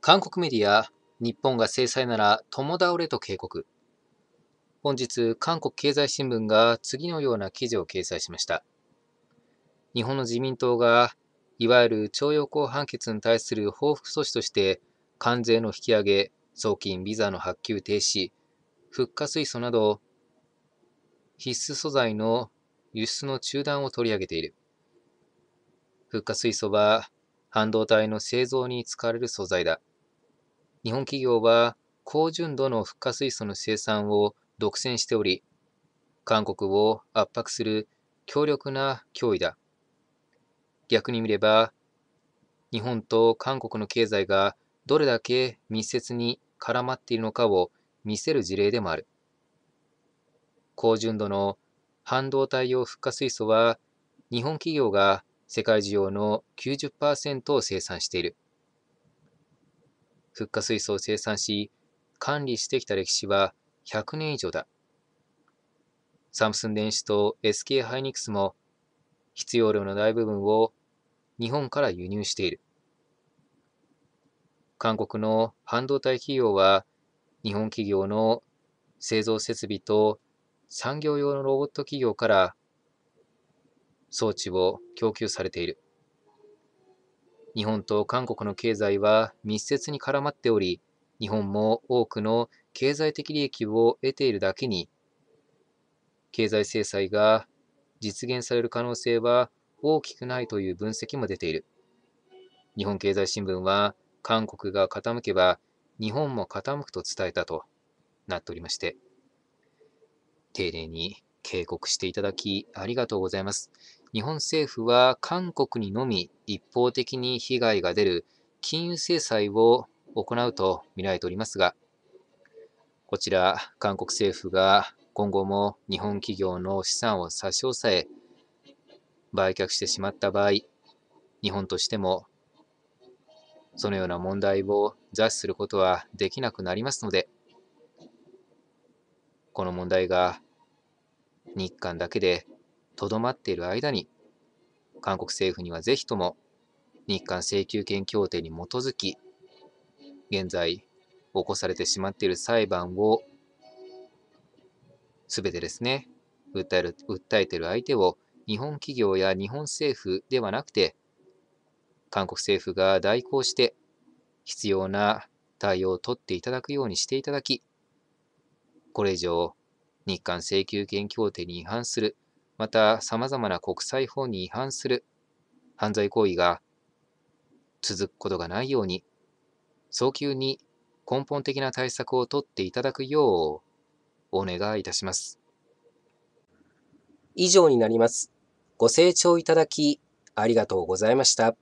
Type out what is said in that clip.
韓国メディア、日本が制裁なら共倒れと警告。本日、韓国経済新聞が次のような記事を掲載しました。日本の自民党が、いわゆる徴用工判決に対する報復措置として、関税の引き上げ、送金、ビザの発給停止、復活水素など、必須素材の輸出の中断を取り上げている。復活水素は、半導体の製造に使われる素材だ。日本企業は高純度の復化水素の生産を独占しており、韓国を圧迫する強力な脅威だ。逆に見れば、日本と韓国の経済がどれだけ密接に絡まっているのかを見せる事例でもある。高純度の半導体用復化水素は日本企業が世界需要の90%を生産している。ッ化水素を生産し、管理してきた歴史は100年以上だ。サムスン電子と SK ハイニクスも必要量の大部分を日本から輸入している。韓国の半導体企業は日本企業の製造設備と産業用のロボット企業から装置を供給されている。日本と韓国の経済は密接に絡まっており、日本も多くの経済的利益を得ているだけに、経済制裁が実現される可能性は大きくないという分析も出ている。日本経済新聞は、韓国が傾けば日本も傾くと伝えたとなっておりまして、丁寧に警告していただきありがとうございます。日本政府は韓国にのみ一方的に被害が出る金融制裁を行うと見られておりますが、こちら、韓国政府が今後も日本企業の資産を差し押さえ、売却してしまった場合、日本としてもそのような問題を雑誌することはできなくなりますので、この問題が日韓だけでとどまっている間に、韓国政府にはぜひとも日韓請求権協定に基づき、現在起こされてしまっている裁判を、すべてですね、訴える、訴えている相手を日本企業や日本政府ではなくて、韓国政府が代行して必要な対応を取っていただくようにしていただき、これ以上日韓請求権協定に違反する、また様々な国際法に違反する犯罪行為が続くことがないように、早急に根本的な対策を取っていただくようお願いいたします。以上になります。ご清聴いただきありがとうございました。